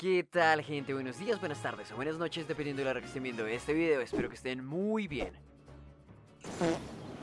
¿Qué tal gente? Buenos días, buenas tardes o buenas noches dependiendo de la hora que estén viendo este video. Espero que estén muy bien.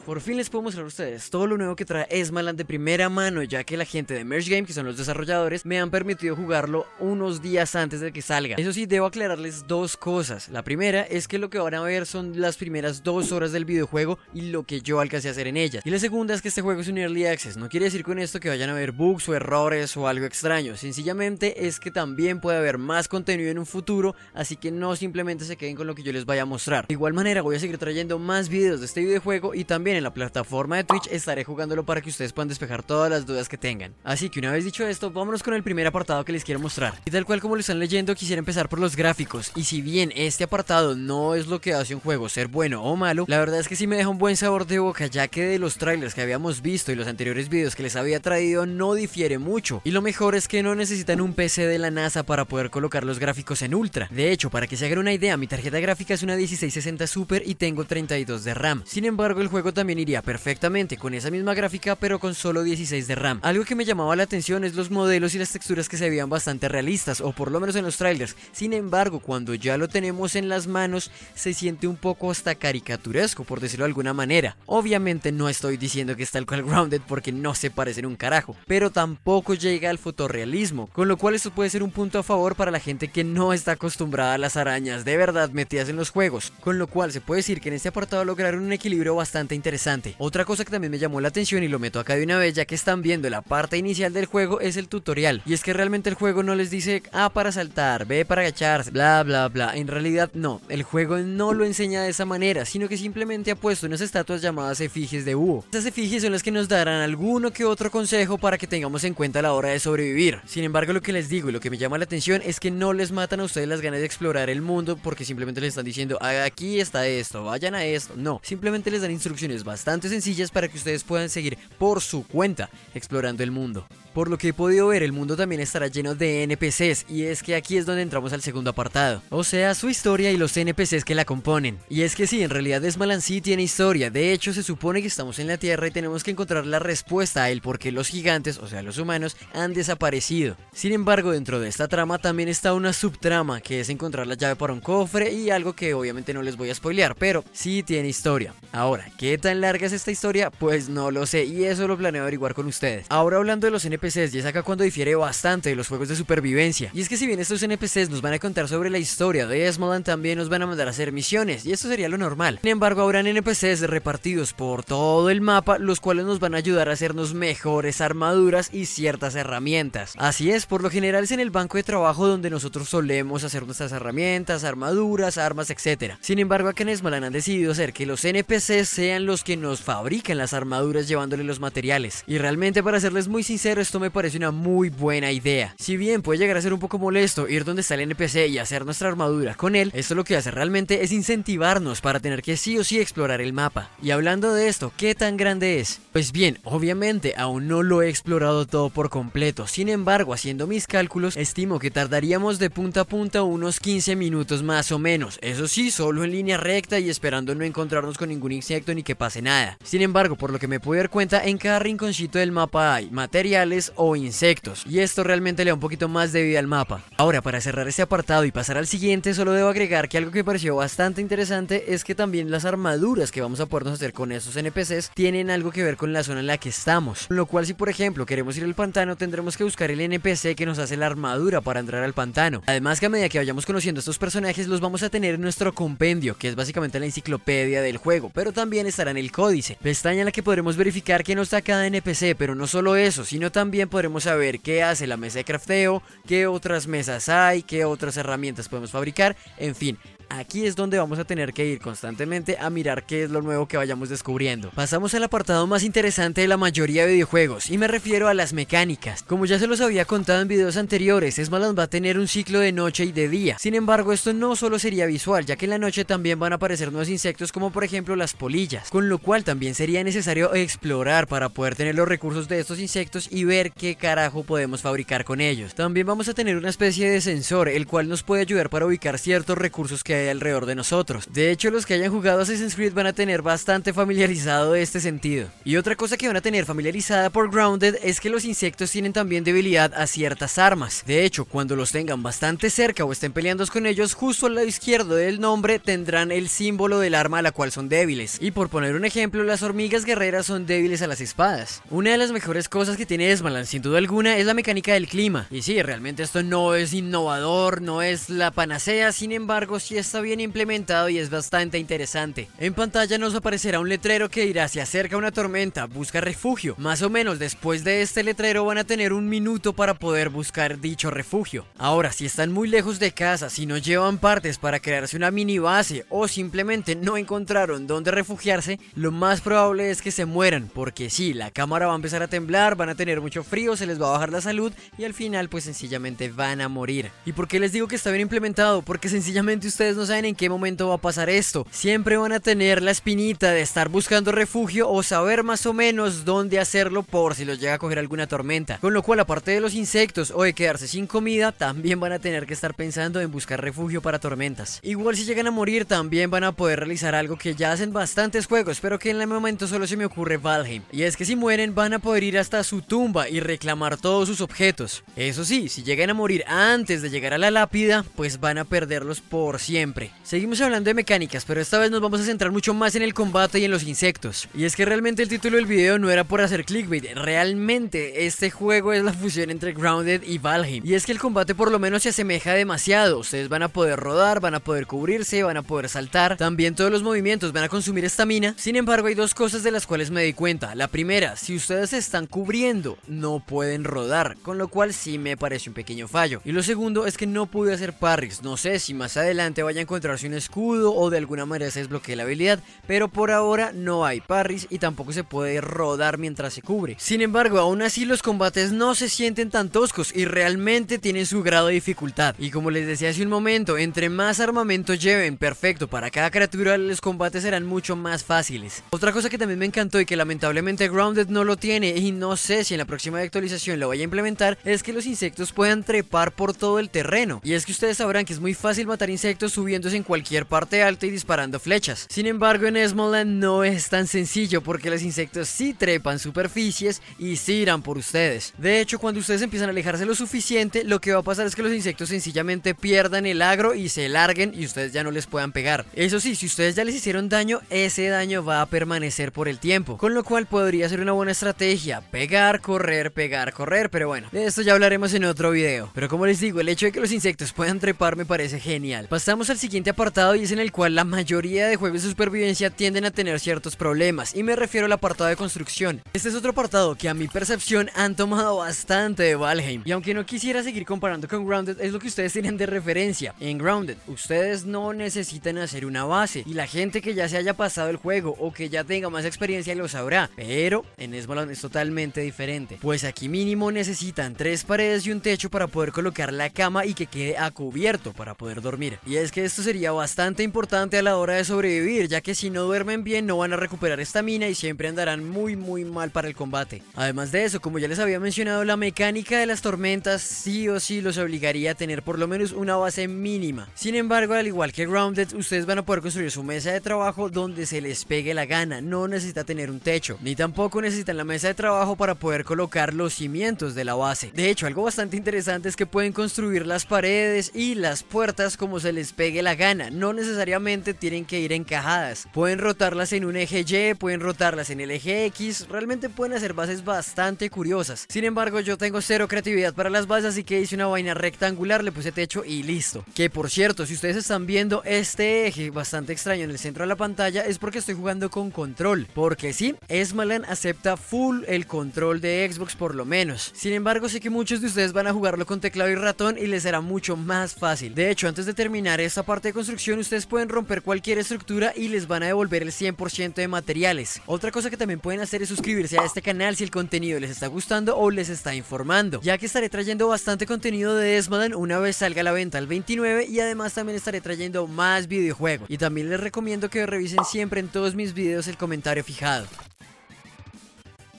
Por fin les puedo mostrar a ustedes todo lo nuevo que trae Esmaland de primera mano, ya que la gente de Merge Game, que son los desarrolladores, me han permitido jugarlo unos días antes de que salga. Eso sí, debo aclararles dos cosas. La primera es que lo que van a ver son las primeras dos horas del videojuego y lo que yo alcancé a hacer en ellas. Y la segunda es que este juego es un Early Access. No quiere decir con esto que vayan a ver bugs o errores o algo extraño. Sencillamente es que también puede haber más contenido en un futuro, así que no simplemente se queden con lo que yo les vaya a mostrar. De igual manera voy a seguir trayendo más videos de este videojuego y también en la plataforma de Twitch estaré jugándolo para que ustedes puedan despejar todas las dudas que tengan. Así que una vez dicho esto, vámonos con el primer apartado que les quiero mostrar. Y tal cual como lo están leyendo, quisiera empezar por los gráficos. Y si bien este apartado no es lo que hace un juego ser bueno o malo, la verdad es que sí me deja un buen sabor de boca ya que de los trailers que habíamos visto y los anteriores vídeos que les había traído no difiere mucho. Y lo mejor es que no necesitan un PC de la NASA para poder colocar los gráficos en ultra. De hecho, para que se hagan una idea, mi tarjeta gráfica es una 1660 Super y tengo 32 de RAM. Sin embargo, el juego también iría perfectamente con esa misma gráfica pero con solo 16 de RAM. Algo que me llamaba la atención es los modelos y las texturas que se veían bastante realistas o por lo menos en los trailers. Sin embargo, cuando ya lo tenemos en las manos se siente un poco hasta caricaturesco por decirlo de alguna manera. Obviamente no estoy diciendo que está el cual Grounded porque no se parecen un carajo, pero tampoco llega al fotorrealismo, con lo cual esto puede ser un punto a favor para la gente que no está acostumbrada a las arañas de verdad metidas en los juegos, con lo cual se puede decir que en este apartado lograron un equilibrio bastante interesante otra cosa que también me llamó la atención y lo meto acá de una vez ya que están viendo la parte inicial del juego es el tutorial. Y es que realmente el juego no les dice A para saltar, B para agacharse, bla bla bla. En realidad no, el juego no lo enseña de esa manera, sino que simplemente ha puesto unas estatuas llamadas efigies de Hugo. Estas efigies son las que nos darán alguno que otro consejo para que tengamos en cuenta a la hora de sobrevivir. Sin embargo lo que les digo y lo que me llama la atención es que no les matan a ustedes las ganas de explorar el mundo porque simplemente les están diciendo aquí está esto, vayan a esto. No, simplemente les dan instrucciones bastante sencillas para que ustedes puedan seguir por su cuenta explorando el mundo. Por lo que he podido ver, el mundo también estará lleno de NPCs, y es que aquí es donde entramos al segundo apartado, o sea, su historia y los NPCs que la componen. Y es que sí, en realidad esmalan sí tiene historia, de hecho se supone que estamos en la Tierra y tenemos que encontrar la respuesta a él por qué los gigantes, o sea, los humanos, han desaparecido. Sin embargo, dentro de esta trama también está una subtrama, que es encontrar la llave para un cofre y algo que obviamente no les voy a spoilear, pero sí tiene historia. Ahora, ¿qué tan larga esta historia? Pues no lo sé y eso lo planeo averiguar con ustedes. Ahora hablando de los NPCs, y es acá cuando difiere bastante de los juegos de supervivencia. Y es que si bien estos NPCs nos van a contar sobre la historia de Esmodan también nos van a mandar a hacer misiones y esto sería lo normal. Sin embargo, habrán NPCs repartidos por todo el mapa, los cuales nos van a ayudar a hacernos mejores armaduras y ciertas herramientas. Así es, por lo general es en el banco de trabajo donde nosotros solemos hacer nuestras herramientas, armaduras, armas, etcétera Sin embargo, acá en Esmodan han decidido hacer que los NPCs sean los que nos fabrican las armaduras llevándole los materiales. Y realmente para serles muy sincero esto me parece una muy buena idea. Si bien puede llegar a ser un poco molesto ir donde está el NPC y hacer nuestra armadura con él, esto lo que hace realmente es incentivarnos para tener que sí o sí explorar el mapa. Y hablando de esto, ¿qué tan grande es? Pues bien, obviamente aún no lo he explorado todo por completo, sin embargo haciendo mis cálculos estimo que tardaríamos de punta a punta unos 15 minutos más o menos, eso sí, solo en línea recta y esperando no encontrarnos con ningún insecto ni que hace nada. Sin embargo, por lo que me pude dar cuenta, en cada rinconcito del mapa hay materiales o insectos, y esto realmente le da un poquito más de vida al mapa. Ahora, para cerrar este apartado y pasar al siguiente, solo debo agregar que algo que me pareció bastante interesante es que también las armaduras que vamos a podernos hacer con estos NPCs tienen algo que ver con la zona en la que estamos. Lo cual si por ejemplo queremos ir al pantano tendremos que buscar el NPC que nos hace la armadura para entrar al pantano. Además que a medida que vayamos conociendo estos personajes los vamos a tener en nuestro compendio, que es básicamente la enciclopedia del juego, pero también estarán el códice, pestaña en la que podremos verificar que no está cada NPC, pero no solo eso, sino también podremos saber qué hace la mesa de crafteo, qué otras mesas hay, qué otras herramientas podemos fabricar, en fin, Aquí es donde vamos a tener que ir constantemente a mirar qué es lo nuevo que vayamos descubriendo. Pasamos al apartado más interesante de la mayoría de videojuegos y me refiero a las mecánicas. Como ya se los había contado en videos anteriores, las va a tener un ciclo de noche y de día. Sin embargo, esto no solo sería visual, ya que en la noche también van a aparecer nuevos insectos como por ejemplo las polillas, lo cual también sería necesario explorar para poder tener los recursos de estos insectos y ver qué carajo podemos fabricar con ellos. También vamos a tener una especie de sensor, el cual nos puede ayudar para ubicar ciertos recursos que hay alrededor de nosotros. De hecho, los que hayan jugado Assassin's Creed van a tener bastante familiarizado este sentido. Y otra cosa que van a tener familiarizada por Grounded es que los insectos tienen también debilidad a ciertas armas. De hecho, cuando los tengan bastante cerca o estén peleando con ellos, justo al lado izquierdo del nombre tendrán el símbolo del arma a la cual son débiles. Y por poner un ejemplo, las hormigas guerreras son débiles a las espadas. Una de las mejores cosas que tiene Esmalan, sin duda alguna, es la mecánica del clima. Y sí, realmente esto no es innovador, no es la panacea, sin embargo, si está bien implementado y es bastante interesante. En pantalla nos aparecerá un letrero que dirá se acerca una tormenta, busca refugio. Más o menos después de este letrero van a tener un minuto para poder buscar dicho refugio. Ahora, si están muy lejos de casa, si no llevan partes para crearse una mini base o simplemente no encontraron dónde refugiarse, lo más probable es que se mueran, porque sí, la cámara va a empezar a temblar, van a tener mucho frío, se les va a bajar la salud y al final pues sencillamente van a morir. ¿Y por qué les digo que está bien implementado? Porque sencillamente ustedes no saben en qué momento va a pasar esto. Siempre van a tener la espinita de estar buscando refugio o saber más o menos dónde hacerlo por si los llega a coger alguna tormenta. Con lo cual, aparte de los insectos o de quedarse sin comida, también van a tener que estar pensando en buscar refugio para tormentas. Igual si llegan a morir, también van a poder realizar algo que ya hacen bastantes juegos espero pero que en el momento solo se me ocurre Valheim. Y es que si mueren van a poder ir hasta su tumba y reclamar todos sus objetos. Eso sí, si llegan a morir antes de llegar a la lápida, pues van a perderlos por siempre. Seguimos hablando de mecánicas, pero esta vez nos vamos a centrar mucho más en el combate y en los insectos. Y es que realmente el título del video no era por hacer clickbait, realmente este juego es la fusión entre Grounded y Valheim. Y es que el combate por lo menos se asemeja demasiado, ustedes van a poder rodar, van a poder cubrirse, van a poder saltar, también todos los movimientos van a consumir estamina, sin embargo, hay dos cosas de las cuales me di cuenta. La primera, si ustedes se están cubriendo, no pueden rodar, con lo cual sí me parece un pequeño fallo. Y lo segundo es que no pude hacer parries. No sé si más adelante vaya a encontrarse un escudo o de alguna manera se desbloquee la habilidad, pero por ahora no hay parries y tampoco se puede rodar mientras se cubre. Sin embargo, aún así los combates no se sienten tan toscos y realmente tienen su grado de dificultad. Y como les decía hace un momento, entre más armamento lleven perfecto para cada criatura, los combates serán mucho más fáciles otra cosa que también me encantó y que lamentablemente Grounded no lo tiene y no sé si en la próxima actualización lo vaya a implementar es que los insectos puedan trepar por todo el terreno. Y es que ustedes sabrán que es muy fácil matar insectos subiéndose en cualquier parte alta y disparando flechas. Sin embargo en Esmoland no es tan sencillo porque los insectos sí trepan superficies y sí irán por ustedes. De hecho cuando ustedes empiezan a alejarse lo suficiente lo que va a pasar es que los insectos sencillamente pierdan el agro y se larguen y ustedes ya no les puedan pegar. Eso sí, si ustedes ya les hicieron daño, ese daño va a permanecer por el tiempo, con lo cual podría ser una buena estrategia, pegar, correr, pegar, correr, pero bueno, de esto ya hablaremos en otro video. Pero como les digo, el hecho de que los insectos puedan trepar me parece genial. Pasamos al siguiente apartado y es en el cual la mayoría de juegos de supervivencia tienden a tener ciertos problemas, y me refiero al apartado de construcción. Este es otro apartado que a mi percepción han tomado bastante de Valheim, y aunque no quisiera seguir comparando con Grounded, es lo que ustedes tienen de referencia. En Grounded, ustedes no necesitan hacer una base, y la gente que ya se haya pasado el juego, o que ya tenga más experiencia lo sabrá, pero en Esmalon es totalmente diferente, pues aquí mínimo necesitan tres paredes y un techo para poder colocar la cama y que quede a cubierto para poder dormir. Y es que esto sería bastante importante a la hora de sobrevivir, ya que si no duermen bien no van a recuperar esta mina y siempre andarán muy muy mal para el combate. Además de eso, como ya les había mencionado, la mecánica de las tormentas sí o sí los obligaría a tener por lo menos una base mínima. Sin embargo, al igual que Grounded, ustedes van a poder construir su mesa de trabajo donde se les pegue la gana, no necesita tener un techo, ni tampoco necesitan la mesa de trabajo para poder colocar los cimientos de la base. De hecho, algo bastante interesante es que pueden construir las paredes y las puertas como se les pegue la gana, no necesariamente tienen que ir encajadas. Pueden rotarlas en un eje Y, pueden rotarlas en el eje X, realmente pueden hacer bases bastante curiosas. Sin embargo, yo tengo cero creatividad para las bases, así que hice una vaina rectangular, le puse techo y listo. Que por cierto, si ustedes están viendo este eje bastante extraño en el centro de la pantalla, es porque estoy jugando jugando con control, porque sí, Esmalan acepta full el control de Xbox por lo menos. Sin embargo, sé que muchos de ustedes van a jugarlo con teclado y ratón y les será mucho más fácil. De hecho, antes de terminar esta parte de construcción, ustedes pueden romper cualquier estructura y les van a devolver el 100% de materiales. Otra cosa que también pueden hacer es suscribirse a este canal si el contenido les está gustando o les está informando, ya que estaré trayendo bastante contenido de Esmalan una vez salga a la venta el 29 y además también estaré trayendo más videojuegos. Y también les recomiendo que revisen siempre en todos mis videos el comentario fijado.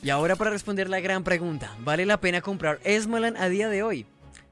Y ahora para responder la gran pregunta, ¿vale la pena comprar Esmalan a día de hoy?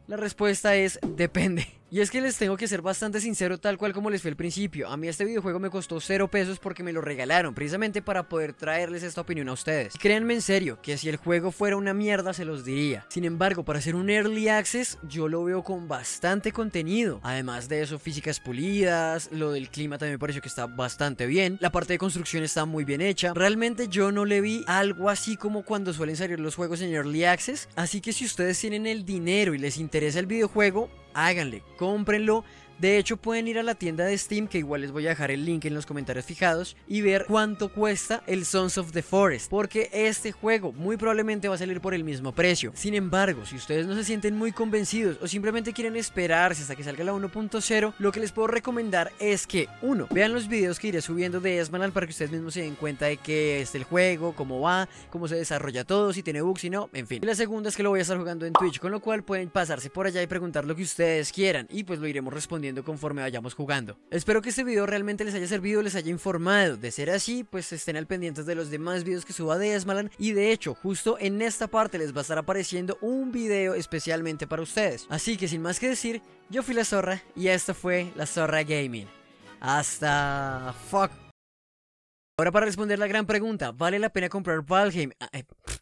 La respuesta es depende. Y es que les tengo que ser bastante sincero tal cual como les fue al principio. A mí este videojuego me costó cero pesos porque me lo regalaron precisamente para poder traerles esta opinión a ustedes. Y créanme en serio que si el juego fuera una mierda se los diría. Sin embargo, para hacer un early access yo lo veo con bastante contenido. Además de eso, físicas pulidas, lo del clima también me pareció que está bastante bien. La parte de construcción está muy bien hecha. Realmente yo no le vi algo así como cuando suelen salir los juegos en early access. Así que si ustedes tienen el dinero y les interesa el videojuego, háganle, cómprenlo de hecho, pueden ir a la tienda de Steam, que igual les voy a dejar el link en los comentarios fijados, y ver cuánto cuesta el Sons of the Forest, porque este juego muy probablemente va a salir por el mismo precio. Sin embargo, si ustedes no se sienten muy convencidos o simplemente quieren esperarse hasta que salga la 1.0, lo que les puedo recomendar es que, uno, vean los videos que iré subiendo de Esmanal para que ustedes mismos se den cuenta de qué es el juego, cómo va, cómo se desarrolla todo, si tiene bugs, y no, en fin. Y la segunda es que lo voy a estar jugando en Twitch, con lo cual pueden pasarse por allá y preguntar lo que ustedes quieran, y pues lo iremos respondiendo conforme vayamos jugando. Espero que este video realmente les haya servido, les haya informado. De ser así, pues estén al pendientes de los demás videos que suba de Esmalan y de hecho, justo en esta parte les va a estar apareciendo un video especialmente para ustedes. Así que sin más que decir, yo fui la zorra y esta fue la zorra gaming. Hasta... fuck. Ahora para responder la gran pregunta, ¿vale la pena comprar Valheim? Ah, eh,